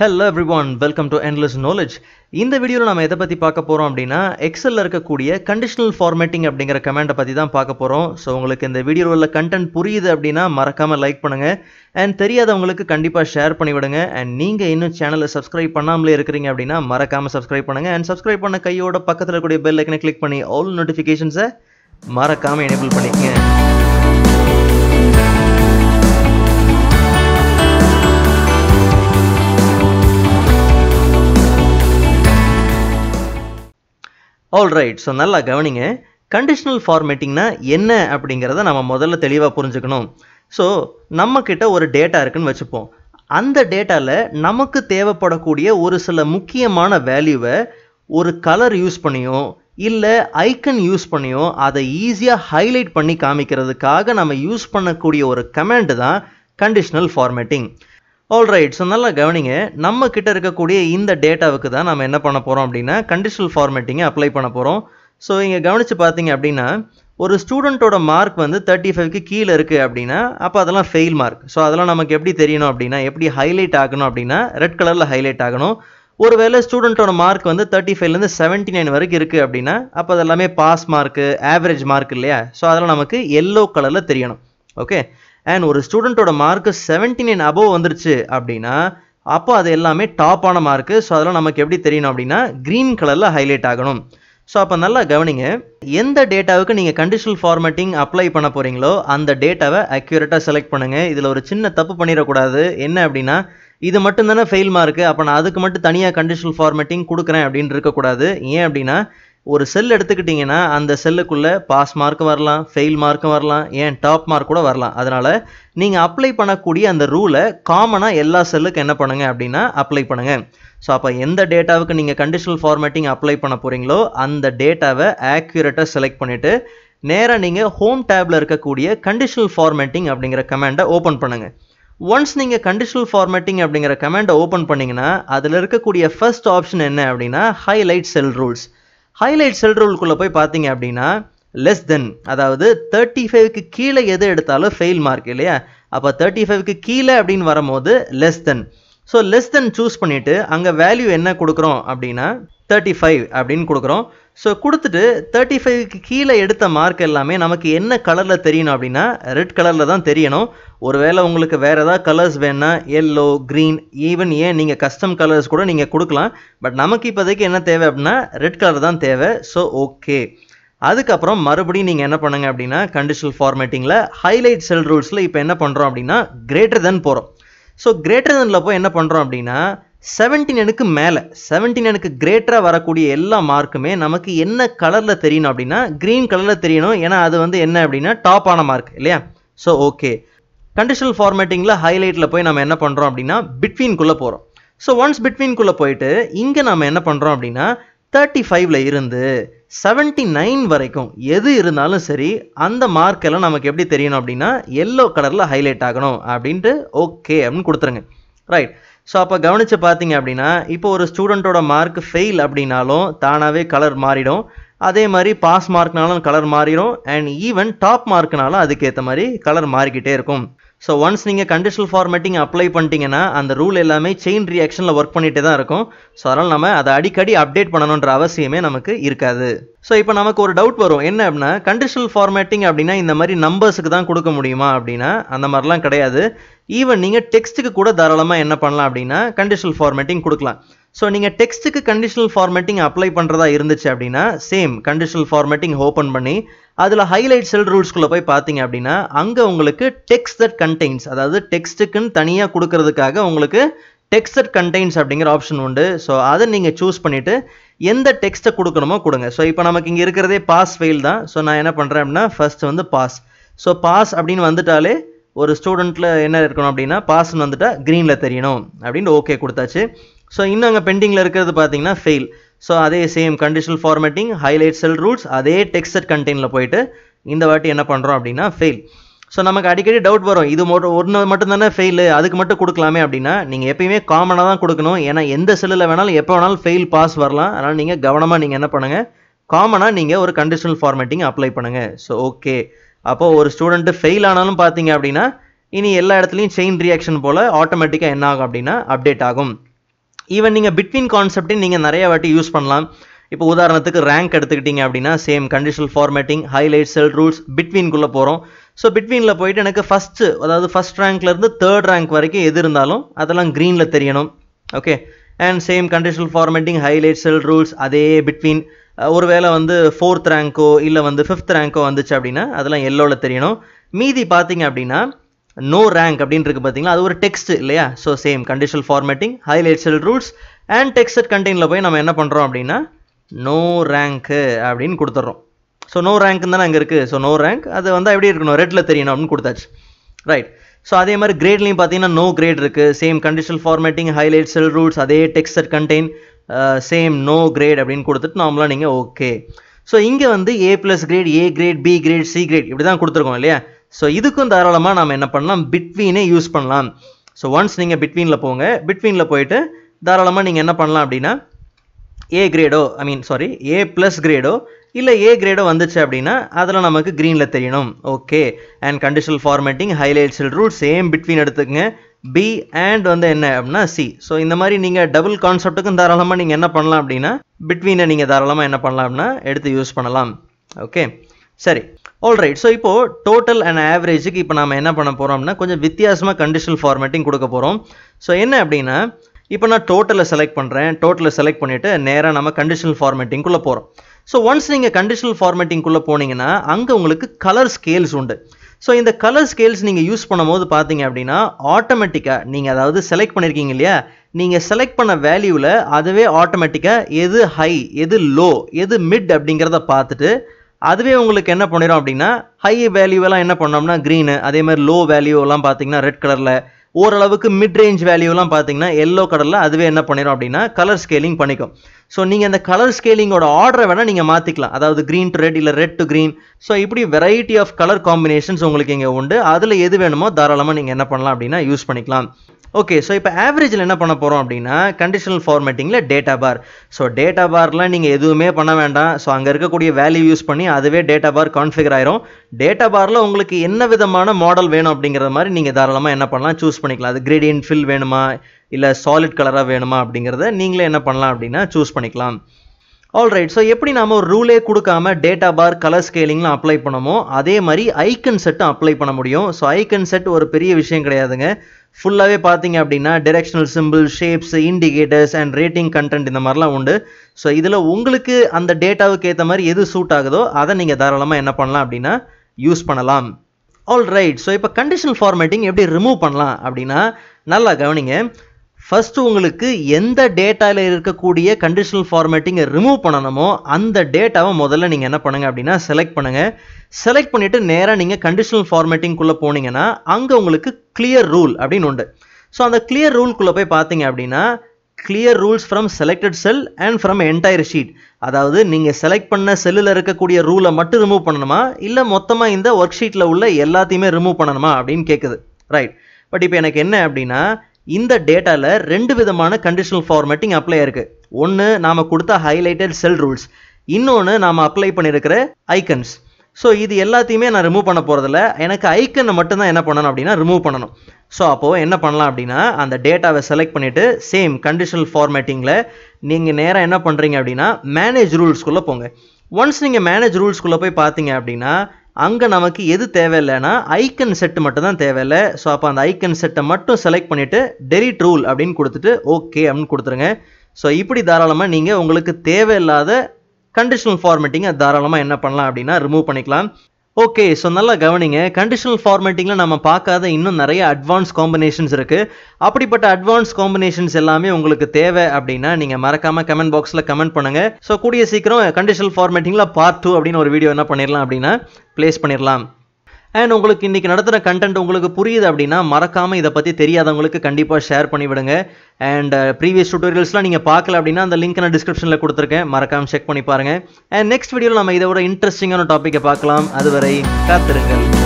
hello everyone welcome to endless knowledge இந்த வீடியோவில் நம்ம எதை பற்றி பார்க்க போகிறோம் அப்படின்னா எக்ஸலில் இருக்கக்கூடிய கண்டிஷனல் ஃபார்மேட்டிங் அப்படிங்கிற கமெண்டை பற்றி தான் பார்க்க போகிறோம் ஸோ உங்களுக்கு இந்த வீடியோவில் உள்ள கண்டென்ட் புரியுது அப்படின்னா மறக்காமல் லைக் பண்ணுங்கள் அண்ட் தெரியாதவங்களுக்கு கண்டிப்பாக ஷேர் பண்ணிவிடுங்க அண்ட் நீங்கள் இன்னும் சேனலை சப்ஸ்கிரைப் பண்ணாமலே இருக்கிறீங்க அப்படின்னா மறக்காமல் சப்ஸ்கிரைப் பண்ணுங்கள் அண்ட் சப்ஸ்கிரைப் பண்ண கையோட பக்கத்தில் இருக்கக்கூடிய பெல் ஐக்கனை கிளிக் பண்ணி ஆல் நோட்டிஃபிகேஷன்ஸை மறக்காமல் எனேபிள் பண்ணிக்கங்க ஆல்ரைட் ஸோ நல்லா கவனிங்க கண்டிஷனல் ஃபார்மேட்டிங்னா என்ன அப்படிங்கிறத நம்ம முதல்ல தெளிவாக புரிஞ்சுக்கணும் ஸோ நம்மக்கிட்ட ஒரு டேட்டா இருக்குன்னு வச்சுப்போம் அந்த டேட்டாவில் நமக்கு தேவைப்படக்கூடிய ஒரு சில முக்கியமான வேல்யூவை ஒரு கலர் யூஸ் பண்ணியும் இல்லை ஐக்கன் யூஸ் பண்ணியும் அதை ஈஸியாக ஹைலைட் பண்ணி காமிக்கிறதுக்காக நம்ம யூஸ் பண்ணக்கூடிய ஒரு கமெண்ட் தான் கண்டிஷனல் ஃபார்மேட்டிங் ஆல்ரைட் ஸோ நல்லா கவனிங்க நம்ம கிட்ட இருக்கக்கூடிய இந்த டேட்டாவுக்கு தான் நம்ம என்ன பண்ண போகிறோம் அப்படின்னா கண்டிஷனல் ஃபார்மேட்டிங்கை அப்ளை பண்ண போகிறோம் ஸோ இங்கே கவனித்து பார்த்தீங்க அப்படின்னா ஒரு ஸ்டூடெண்ட்டோட மார்க் வந்து தேர்ட்டி ஃபைவ்க்கு கீழே இருக்குது அப்படின்னா அப்போ அதெல்லாம் ஃபெயில் மார்க் ஸோ அதெல்லாம் நமக்கு எப்படி தெரியணும் அப்படின்னா எப்படி ஹைலைட் ஆகணும் அப்படின்னா ரெட் கலரில் ஹைலைட் ஆகணும் ஒருவேளை ஸ்டூடெண்ட்டோட மார்க் வந்து தேர்ட்டி ஃபைவ்லேருந்து செவன்ட்டி நைன் வரைக்கும் இருக்குது அப்படின்னா அப்போ அதெல்லாமே பாஸ் மார்க்கு ஆவரேஜ் மார்க் இல்லையா ஸோ அதெல்லாம் நமக்கு எல்லோ கலரில் தெரியணும் ஓகே அண்ட் ஒரு ஸ்டூடெண்ட்டோட மார்க்கு செவன்டி நைன் அபவ் வந்துருச்சு அப்படின்னா அப்போ அது எல்லாமே டாப்பான மார்க்கு ஸோ அதெல்லாம் நமக்கு எப்படி தெரியணும் அப்படின்னா க்ரீன் கலரில் ஹைலைட் ஆகணும் ஸோ அப்போ நல்லா கவனிங்க எந்த டேட்டாவுக்கு நீங்கள் கண்டிஷனல் ஃபார்மேட்டிங் அப்ளை பண்ண போகிறீங்களோ அந்த டேட்டாவை அக்யூரேட்டாக செலக்ட் பண்ணுங்கள் இதில் ஒரு சின்ன தப்பு பண்ணிடக்கூடாது என்ன அப்படின்னா இது மட்டும் தானே ஃபெயில் மார்க்கு அப்போ நான் அதுக்கு மட்டும் தனியாக கண்டிஷனல் ஃபார்மேட்டிங் கொடுக்குறேன் அப்படின்னு இருக்கக்கூடாது ஏன் அப்படின்னா ஒரு செல் எடுத்துக்கிட்டிங்கன்னா அந்த செல்லுக்குள்ளே பாஸ் மார்க்கும் வரலாம் ஃபெயில் மார்க்கும் வரலாம் ஏன் டாப் மார்க் கூட வரலாம் அதனால் நீங்கள் அப்ளை பண்ணக்கூடிய அந்த ரூலை காமனாக எல்லா செல்லுக்கு என்ன பண்ணுங்கள் அப்படின்னா அப்ளை பண்ணுங்கள் ஸோ அப்போ எந்த டேட்டாவுக்கு நீங்கள் கண்டிஷனல் ஃபார்மேட்டிங் அப்ளை பண்ண போகிறீங்களோ அந்த டேட்டாவை ஆக்யூரேட்டாக செலக்ட் பண்ணிவிட்டு நேராக நீங்கள் ஹோம் டேப்பில் இருக்கக்கூடிய கண்டிஷனல் ஃபார்மேட்டிங் அப்படிங்கிற கமெண்டை ஓப்பன் பண்ணுங்கள் ஒன்ஸ் நீங்கள் கண்டிஷனல் ஃபார்மேட்டிங் அப்படிங்கிற கமெண்டை ஓப்பன் பண்ணிங்கன்னா அதில் இருக்கக்கூடிய ஃபர்ஸ்ட் ஆப்ஷன் என்ன அப்படின்னா highlight cell rules highlight cell ரூல்குள்ளே போய் பார்த்தீங்க அப்படின்னா லெஸ் தென் அதாவது தேர்ட்டி ஃபைவ்க்கு கீழே எது எடுத்தாலும் ஃபெயில் மார்க் இல்லையா அப்போ தேர்ட்டி ஃபைவ்க்கு கீழே அப்படின்னு வரும்போது less than so less than choose பண்ணிவிட்டு அங்கே வேல்யூ என்ன கொடுக்குறோம் அப்படின்னா தேர்ட்டி ஃபைவ் அப்படின்னு கொடுக்குறோம் ஸோ கொடுத்துட்டு தேர்ட்டி ஃபைவ்க்கு கீழே எடுத்த மார்க் எல்லாமே நமக்கு என்ன கலரில் தெரியணும் அப்படின்னா ரெட் கலரில் தான் தெரியணும் ஒருவேளை உங்களுக்கு வேறு ஏதாவது கலர்ஸ் வேணுன்னா எல்லோ க்ரீன் ஈவன் ஏன் நீங்கள் கஸ்டம் கலர்ஸ் கூட நீங்கள் கொடுக்கலாம் பட் நமக்கு இப்போதைக்கு என்ன தேவை அப்படின்னா ரெட் கலர் தான் தேவை ஸோ ஓகே அதுக்கப்புறம் மறுபடியும் நீங்கள் என்ன பண்ணுங்கள் அப்படின்னா கண்டிஷனல் ஃபார்மேட்டிங்கில் ஹைலைட் செல் ரூல்ஸில் இப்போ என்ன பண்ணுறோம் அப்படின்னா கிரேட்டர் தென் போகிறோம் ஸோ கிரேட்டர் தென்ல போய் என்ன பண்ணுறோம் அப்படின்னா செவன்டீனுக்கு மேலே செவன்டீனுக்கு கிரேட்டராக வரக்கூடிய எல்லா மார்க்குமே நமக்கு என்ன கலரில் தெரியணும் அப்படின்னா க்ரீன் கலரில் தெரியணும் ஏன்னா அது வந்து என்ன அப்படின்னா டாப்பான மார்க் இல்லையா ஸோ ஓகே கண்டிஷனல் ஃபார்மேட்டிங்கில் ஹைலைட்டில் போய் நம்ம என்ன பண்ணுறோம் அப்படின்னா பிட்வீன்குள்ளே போகிறோம் ஸோ ஒன்ஸ் பிட்வீன்குள்ளே போயிட்டு இங்கே நம்ம என்ன பண்ணுறோம் அப்படின்னா தேர்ட்டி ஃபைவ்ல இருந்து செவன்ட்டி நைன் வரைக்கும் எது இருந்தாலும் சரி அந்த மார்க் எல்லாம் நமக்கு எப்படி தெரியணும் அப்படின்னா எல்லோ கலரில் ஹைலைட் ஆகணும் அப்படின்ட்டு ஓகே அப்படின்னு கொடுத்துருங்க ரைட் ஸோ அப்போ கவனித்து பார்த்தீங்க அப்படின்னா இப்போ ஒரு ஸ்டூடெண்ட்டோட மார்க் ஃபெயில் அப்படின்னாலும் தானாகவே கலர் மாறிடும் அதே மாதிரி பாஸ் மார்க்னாலும் கலர் மாறிடும் அண்ட் ஈவன் டாப் மார்க்னாலும் அதுக்கேற்ற மாதிரி கலர் மாறிக்கிட்டே இருக்கும் ஸோ ஒன்ஸ் நீங்கள் கண்டிஷனல் ஃபார்மேட்டிங் அப்ளை பண்ணிட்டீங்கன்னா அந்த ரூல் எல்லாமே செயின் ரியாக்ஷனில் ஒர்க் பண்ணிகிட்டே தான் இருக்கும் ஸோ அதனால் நம்ம அதை அடிக்கடி அப்டேட் பண்ணணுன்ற அவசியமே நமக்கு இருக்காது ஸோ இப்போ நமக்கு ஒரு டவுட் வரும் என்ன அப்படின்னா கண்டிஷனல் ஃபார்மேட்டிங் அப்படின்னா இந்த மாதிரி நம்பர்ஸுக்கு தான் கொடுக்க முடியுமா அப்படின்னா அந்த மாதிரிலாம் கிடையாது ஈவன் நீங்கள் டெக்ஸ்ட்டுக்கு கூட தாராளமாக என்ன பண்ணலாம் அப்படின்னா கண்டிஷனல் ஃபார்மேட்டிங் கொடுக்கலாம் ஸோ நீங்கள் டெக்ஸ்ட்டுக்கு கண்டிஷனல் ஃபார்மேட்டிங் அப்ளை பண்ணுறதா இருந்துச்சு அப்படின்னா சேம் கண்டிஷனல் ஃபார்மேட்டிங் ஓப்பன் பண்ணி அதில் ஹைலைட் செல் ரூல்ஸ்குள்ளே போய் பார்த்தீங்க அப்படின்னா அங்கே உங்களுக்கு டெக்ஸ்ட் தட் கண்டெய்ன்ஸ் அதாவது டெக்ஸ்ட்டுக்குன்னு தனியாக கொடுக்கறதுக்காக உங்களுக்கு டெக்ஸ்ட் கண்டெயின்ஸ் அப்படிங்கிற ஆப்ஷன் உண்டு ஸோ அதை நீங்கள் சூஸ் பண்ணிவிட்டு எந்த டெக்ஸ்ட்டை கொடுக்கணுமோ கொடுங்க ஸோ இப்போ நமக்கு இங்கே இருக்கிறதே பாஸ் ஃபெயில் தான் ஸோ நான் என்ன பண்ணுறேன் அப்படின்னா ஃபஸ்ட்டு வந்து பாஸ் ஸோ பாஸ் அப்படின்னு வந்துட்டாலே ஒரு ஸ்டூடெண்ட்டில் என்ன இருக்கணும் அப்படின்னா பாஸ்ன்னு வந்துட்டால் க்ரீனில் தெரியணும் அப்படின்னு ஓகே கொடுத்தாச்சு ஸோ இன்னும் அங்கே பெண்டிங்கில் இருக்கிறது பார்த்தீங்கன்னா ஃபெயில் ஸோ அதே same conditional formatting highlight cell rules அதே டெக்ஸ்டட் கண்டெயினில் போயிட்டு இந்த வாட்டி என்ன பண்ணுறோம் அப்படின்னா ஃபெயில் ஸோ நமக்கு அடிக்கடி டவுட் வரும் இது மட்டும் ஒன்று மட்டும் தானே ஃபெயிலு அதுக்கு மட்டும் கொடுக்கலாமே அப்படின்னா நீங்கள் எப்பயுமே காமனாக தான் கொடுக்கணும் ஏன்னா எந்த செல்லில் வேணாலும் எப்போ வேணாலும் ஃபெயில் பாஸ் வரலாம் அதனால் நீங்கள் கவனமாக நீங்கள் என்ன பண்ணுங்கள் காமனாக நீங்கள் ஒரு கண்டிஷனல் ஃபார்மேட்டிங் அப்ளை பண்ணுங்கள் ஸோ ஓகே அப்போது ஒரு ஸ்டூடெண்ட்டு ஃபெயில் ஆனாலும் பார்த்தீங்க அப்படின்னா இனி எல்லா இடத்துலையும் செயின் ரியாக்ஷன் போல் ஆட்டோமேட்டிக்காக என்ன ஆகும் அப்படின்னா அப்டேட் ஆகும் ஈவன் நீங்கள் பிட்வீன் கான்செப்டையும் நீங்கள் நிறைய வாட்டி யூஸ் பண்ணலாம் இப்போ உதாரணத்துக்கு ரேங்க் எடுத்துக்கிட்டிங்க அப்படின்னா same conditional formatting highlight cell rules பிட்வீன்குள்ளே போகிறோம் ஸோ பிட்வீனில் போயிட்டு எனக்கு ஃபஸ்ட்டு அதாவது ஃபஸ்ட் ரேங்க்லேருந்து தேர்ட் ரேங்க் வரைக்கும் எது இருந்தாலும் அதெல்லாம் க்ரீனில் தெரியணும் okay and same conditional formatting highlight cell rules அதே பிட்வீன் ஒரு வேளை வந்து ஃபோர்த் ரேங்க்கோ இல்லை வந்து ஃபிஃப்த் ரேங்க்கோ வந்துச்சு அப்படின்னா அதெல்லாம் எல்லோவில் தெரியணும் மீதி பார்த்தீங்க அப்படின்னா நோ ரேங்க் அப்படின்னு இருக்குது பார்த்தீங்களா அது ஒரு டெக்ஸ்ட் இல்லையா so same conditional formatting highlight cell rules and text கண்டெய்னில் போய் நம்ம என்ன பண்ணுறோம் அப்படின்னா நோ ரேங்க்கு அப்படின்னு கொடுத்துட்றோம் ஸோ நோ ரேங்க்னு தானே அங்கே இருக்குது ஸோ நோ ரேங்க் அது வந்து எப்படி இருக்கணும் ரெட்டில் தெரியணும் அப்படின்னு கொடுத்தாச்சு ரைட் ஸோ அதே மாதிரி கிரேட்லையும் பார்த்தீங்கன்னா நோ கிரேட் இருக்குது same conditional formatting highlight cell rules அதே டெக்ஸ்டர் கண்டெயின் சேம் நோ கிரேட் அப்படின்னு கொடுத்துட்டு நார்மலாக நீங்கள் ஓகே ஸோ இங்கே வந்து A plus grade A grade B grade C grade இப்படி தான் கொடுத்துருக்கோம் இல்லையா ஸோ இதுக்கும் தாராளமாக நம்ம என்ன பண்ணலாம் பிட்வீனே யூஸ் பண்ணலாம் ஸோ ஒன்ஸ் நீங்கள் பிட்வீனில் போங்க பிட்வீனில் போயிட்டு தாராளமாக நீங்கள் என்ன பண்ணலாம் அப்படின்னா ஏ கிரேடோ ஐ மீன் சாரி ஏ ப்ளஸ் கிரேடோ இல்லை ஏ கிரேடோ வந்துச்சு அப்படின்னா அதில் நமக்கு க்ரீனில் தெரியணும் okay and conditional formatting highlights rule same between எடுத்துக்கங்க பி அண்ட் வந்து என்ன அப்படின்னா சி ஸோ இந்த மாதிரி நீங்கள் டபுள் கான்செப்ட்டுக்கும் தாராளமாக நீங்கள் என்ன பண்ணலாம் அப்படின்னா பிட்வீனை நீங்கள் தாராளமாக என்ன பண்ணலாம் அப்படின்னா எடுத்து யூஸ் பண்ணலாம் ஓகே சரி ஆல்ரைட் ஸோ இப்போது டோட்டல் அண்ட் ஆவரேஜுக்கு இப்போ நம்ம என்ன பண்ண போகிறோம் அப்படின்னா கொஞ்சம் வித்தியாசமாக கண்டிஷனல் ஃபார்மேட்டிங் கொடுக்க போகிறோம் ஸோ என்ன அப்படின்னா இப்போ நான் டோட்டலை செலக்ட் பண்ணுறேன் டோட்டலை செலக்ட் பண்ணிவிட்டு நேராக நம்ம கண்டிஷனல் ஃபார்மேட்டிங்குள்ளே போகிறோம் ஸோ ஒன்ஸ் நீங்கள் கண்டிஷனல் ஃபார்மேட்டிங்குள்ளே போனீங்கன்னா அங்கே உங்களுக்கு கலர் ஸ்கேல்ஸ் உண்டு ஸோ இந்த கலர் ஸ்கேல்ஸ் நீங்கள் யூஸ் பண்ணும்போது பார்த்தீங்க அப்படின்னா ஆட்டோமேட்டிக்காக நீங்கள் அதாவது செலக்ட் பண்ணியிருக்கீங்க இல்லையா நீங்கள் செலக்ட் பண்ண வேல்யூவில் அதுவே ஆட்டோமேட்டிக்காக எது ஹை எது லோ எது மிட் அப்படிங்கிறத பார்த்துட்டு அதுவே உங்களுக்கு என்ன பண்ணிடும் அப்படின்னா ஹை வேல்யூவெல்லாம் என்ன பண்ணோம்னா க்ரீனு அதே மாதிரி லோ வேல்யூவெல்லாம் பார்த்தீங்கன்னா ரெட் கலரில் ஓரளவுக்கு மிட் ரேஞ்ச் வேல்யூலாம் பார்த்தீங்கன்னா எல்லோ கலரில் அதுவே என்ன பண்ணிடும் அப்படின்னா கலர் ஸ்கேலிங் பண்ணிக்கும் ஸோ நீங்கள் அந்த கலர் ஸ்கேலிங்கோட ஆர்டரை வேணால் நீங்கள் மாற்றிக்கலாம் அதாவது க்ரீன் டு ரெட் இல்லை ரெட் டு க்ரீன் ஸோ இப்படி வெரைட்டி ஆஃப் கலர் காம்பினேஷன்ஸ் உங்களுக்கு இங்கே உண்டு அதில் எது வேணுமோ தாராளமாக நீங்கள் என்ன பண்ணலாம் அப்படின்னா யூஸ் பண்ணிக்கலாம் ஓகே ஸோ இப்போ ஆவரேஜில் என்ன பண்ண போகிறோம் அப்படின்னா கண்டிஷனல் ஃபார்மேட்டிங்கில் டேட்டா பார் ஸோ டேட்டா பார்லாம் நீங்கள் எதுவுமே பண்ண வேண்டாம் ஸோ அங்கே இருக்கக்கூடிய வேல்யூ யூஸ் பண்ணி அதுவே டேட்டா பார் கான்ஃபிகர் ஆயிரும் டேட்டா பாரில் உங்களுக்கு என்ன விதமான மாடல் வேணும் அப்படிங்கிற மாதிரி நீங்கள் தாராளமாக என்ன பண்ணலாம் சூஸ் பண்ணிக்கலாம் அது கிரேடியன் ஃபில் வேணுமா இல்லை சாலிட் கலராக வேணுமா அப்படிங்கிறத நீங்களே என்ன பண்ணலாம் அப்படின்னா சூஸ் பண்ணிக்கலாம் ஆல்ரைட் ஸோ எப்படி நாம் ஒரு ரூலே கொடுக்காம டேட்டா பார் கலர் ஸ்கேலிங்லாம் அப்ளை பண்ணமோ அதே மாதிரி ஐக்கன் செட்டும் அப்ளை பண்ண முடியும் ஸோ ஐக்கன் செட் ஒரு பெரிய விஷயம் கிடையாதுங்க ஃபுல்லாகவே பார்த்தீங்க அப்படின்னா directional simple shapes indicators and rating content இந்த மாதிரிலாம் உண்டு ஸோ இதில் உங்களுக்கு அந்த டேட்டாவுக்கு ஏற்ற மாதிரி எது சூட் ஆகுதோ அதை நீங்கள் தாராளமாக என்ன பண்ணலாம் அப்படின்னா யூஸ் பண்ணலாம் ஆல் ரைட் ஸோ இப்போ கண்டிஷனல் ஃபார்மேட்டிங் எப்படி ரிமூவ் பண்ணலாம் அப்படின்னா நல்லா கவனிங்க ஃபர்ஸ்ட் உங்களுக்கு எந்த டேட்டாவில் இருக்கக்கூடிய கண்டிஷனல் ஃபார்மேட்டிங்கை ரிமூவ் பண்ணணுமோ அந்த டேட்டாவை முதல்ல நீங்கள் என்ன பண்ணுங்கள் அப்படின்னா செலக்ட் பண்ணுங்கள் செலக்ட் பண்ணிவிட்டு நேராக நீங்கள் கண்டிஷனல் ஃபார்மேட்டிங்குள்ளே போனீங்கன்னா அங்கே உங்களுக்கு கிளியர் ரூல் அப்படின்னு உண்டு ஸோ அந்த கிளியர் ரூல்குள்ளே போய் பார்த்தீங்க அப்படின்னா clear rules from selected cell and from entire sheet அதாவது நீங்கள் செலக்ட் பண்ண செல்லில் இருக்கக்கூடிய ரூலை மட்டும் ரிமூவ் பண்ணணுமா இல்லை மொத்தமாக இந்த ஒர்க் ஷீட்டில் உள்ள எல்லாத்தையுமே ரிமூவ் பண்ணணுமா அப்படின்னு கேட்குது ரைட் பட் இப்போ எனக்கு என்ன அப்படின்னா இந்த டேட்டாவில் ரெண்டு விதமான கண்டிஷனல் ஃபார்மேட்டிங் அப்ளை இருக்குது ஒன்று நாம் கொடுத்த ஹைலைட்டட் செல் ரூல்ஸ் இன்னொன்று நாம் அப்ளை பண்ணியிருக்கிற ஐக்கன்ஸ் ஸோ இது எல்லாத்தையுமே நான் ரிமூவ் பண்ண போகிறதில்ல எனக்கு ஐக்கனை மட்டும்தான் என்ன பண்ணணும் அப்படின்னா ரிமூவ் பண்ணணும் ஸோ அப்போது என்ன பண்ணலாம் அப்படின்னா அந்த டேட்டாவை செலக்ட் பண்ணிவிட்டு சேம் கண்டிஷனல் ஃபார்மேட்டிங்கில் நீங்கள் நேராக என்ன பண்ணுறீங்க அப்படின்னா மேனேஜ் ரூல்ஸ்குள்ளே போங்க ஒன்ஸ் நீங்கள் மேனேஜ் ரூல்ஸ்குள்ளே போய் பார்த்தீங்க அப்படின்னா அங்கே நமக்கு எது தேவையில்லைன்னா ஐக்கன் செட்டு மட்டும் தான் தேவையில்லை ஸோ அப்போ அந்த ஐக்கன் செட்டை மட்டும் செலக்ட் பண்ணிவிட்டு டெலிட் ரூல் அப்படின்னு கொடுத்துட்டு ஓகே அப்படின்னு கொடுத்துருங்க ஸோ இப்படி தாராளமாக நீங்கள் உங்களுக்கு தேவையில்லாத கண்டிஷனல் ஃபார்மேட்டிங்கை தாராளமாக என்ன பண்ணலாம் அப்படின்னா ரிமூவ் பண்ணிக்கலாம் ஓகே ஸோ நல்லா கவனிங்க கண்டிஷனல் ஃபார்மேட்டிங்கில் நம்ம பார்க்காத இன்னும் நிறைய அட்வான்ஸ் காம்பினேஷன்ஸ் இருக்குது அப்படிப்பட்ட அட்வான்ஸ் காம்பினேஷன்ஸ் எல்லாமே உங்களுக்கு தேவை அப்படின்னா நீங்கள் மறக்காமல் கமெண்ட் பாக்ஸில் கமெண்ட் பண்ணுங்கள் ஸோ கூடிய சீக்கிரம் கண்டிஷனல் ஃபார்மேட்டிங்கில் பார்ட் டூ அப்படின்னு ஒரு வீடியோ என்ன பண்ணிடலாம் அப்படின்னா ப்ளேஸ் பண்ணிடலாம் அண்ட் உங்களுக்கு இன்றைக்கி நடத்துகிற கண்டென்ட் உங்களுக்கு புரியுது அப்படின்னா மறக்காமல் இதை பற்றி தெரியாதவங்களுக்கு கண்டிப்பாக ஷேர் பண்ணிவிடுங்க அண்ட் ப்ரீவியஸ் uh, டூட்டோரியல்ஸ்லாம் நீங்கள் பார்க்கல அப்படின்னா அந்த லிங்க் நான் டிஸ்கிரிப்ஷனில் கொடுத்துருக்கேன் மறக்காமல் செக் பண்ணி பாருங்கள் அண்ட் நெக்ஸ்ட் வீடியோவில் நம்ம இதை விட இன்ட்ரெஸ்டிங்கான டாப்பிக்கை பார்க்கலாம் அதுவரை காத்திருங்கள்